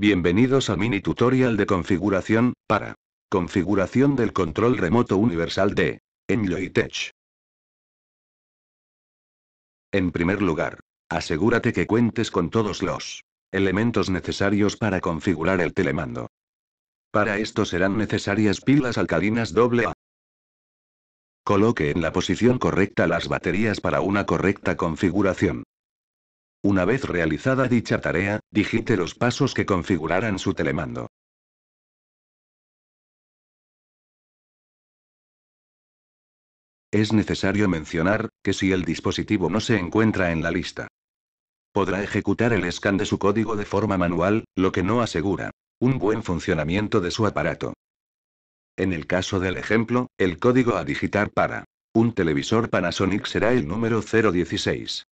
Bienvenidos a mini tutorial de configuración, para configuración del control remoto universal de Tech. En primer lugar, asegúrate que cuentes con todos los elementos necesarios para configurar el telemando. Para esto serán necesarias pilas alcalinas a Coloque en la posición correcta las baterías para una correcta configuración. Una vez realizada dicha tarea, digite los pasos que configurarán su telemando. Es necesario mencionar, que si el dispositivo no se encuentra en la lista, podrá ejecutar el scan de su código de forma manual, lo que no asegura un buen funcionamiento de su aparato. En el caso del ejemplo, el código a digitar para un televisor Panasonic será el número 016.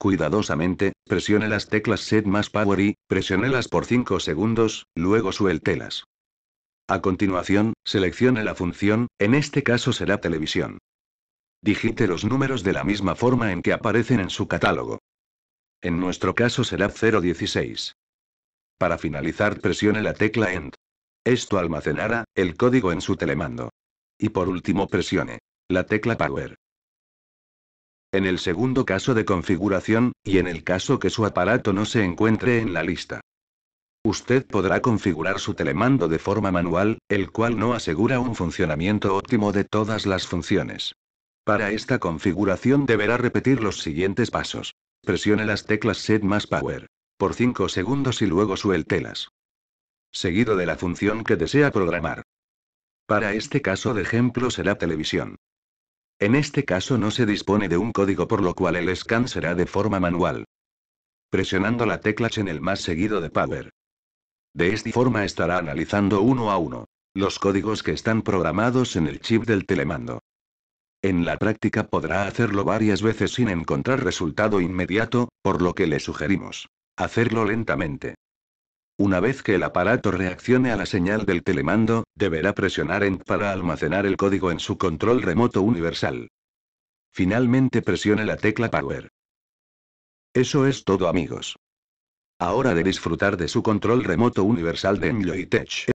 Cuidadosamente, presione las teclas Set más Power y, presionelas por 5 segundos, luego suéltelas. A continuación, seleccione la función, en este caso será televisión. Digite los números de la misma forma en que aparecen en su catálogo. En nuestro caso será 016. Para finalizar presione la tecla END. Esto almacenará el código en su telemando. Y por último presione la tecla Power en el segundo caso de configuración, y en el caso que su aparato no se encuentre en la lista. Usted podrá configurar su telemando de forma manual, el cual no asegura un funcionamiento óptimo de todas las funciones. Para esta configuración deberá repetir los siguientes pasos. Presione las teclas Set más Power. Por 5 segundos y luego las. Seguido de la función que desea programar. Para este caso de ejemplo será televisión. En este caso no se dispone de un código por lo cual el scan será de forma manual. Presionando la tecla en el más seguido de Power. De esta forma estará analizando uno a uno los códigos que están programados en el chip del telemando. En la práctica podrá hacerlo varias veces sin encontrar resultado inmediato, por lo que le sugerimos hacerlo lentamente. Una vez que el aparato reaccione a la señal del telemando, deberá presionar ENT para almacenar el código en su control remoto universal. Finalmente presione la tecla Power. Eso es todo amigos. Ahora de disfrutar de su control remoto universal de Enjoytech